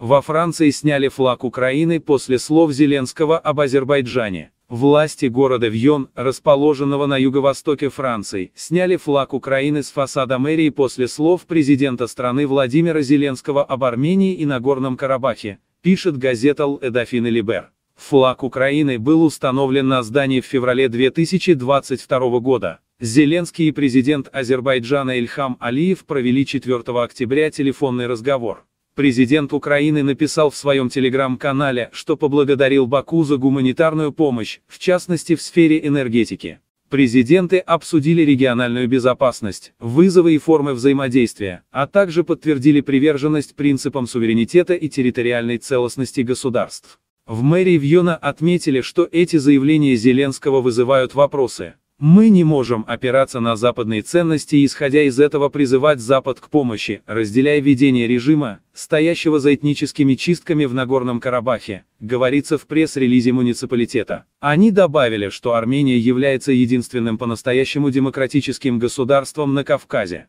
Во Франции сняли флаг Украины после слов Зеленского об Азербайджане. Власти города Вьон, расположенного на юго-востоке Франции, сняли флаг Украины с фасада мэрии после слов президента страны Владимира Зеленского об Армении и Нагорном Карабахе, пишет газета «Л'Эдофин и Либер». Флаг Украины был установлен на здании в феврале 2022 года. Зеленский и президент Азербайджана Ильхам Алиев провели 4 октября телефонный разговор. Президент Украины написал в своем телеграм-канале, что поблагодарил Баку за гуманитарную помощь, в частности в сфере энергетики. Президенты обсудили региональную безопасность, вызовы и формы взаимодействия, а также подтвердили приверженность принципам суверенитета и территориальной целостности государств. В мэрии Вьона отметили, что эти заявления Зеленского вызывают вопросы, мы не можем опираться на западные ценности и исходя из этого призывать Запад к помощи, разделяя ведение режима, стоящего за этническими чистками в Нагорном Карабахе, говорится в пресс-релизе муниципалитета. Они добавили, что Армения является единственным по-настоящему демократическим государством на Кавказе.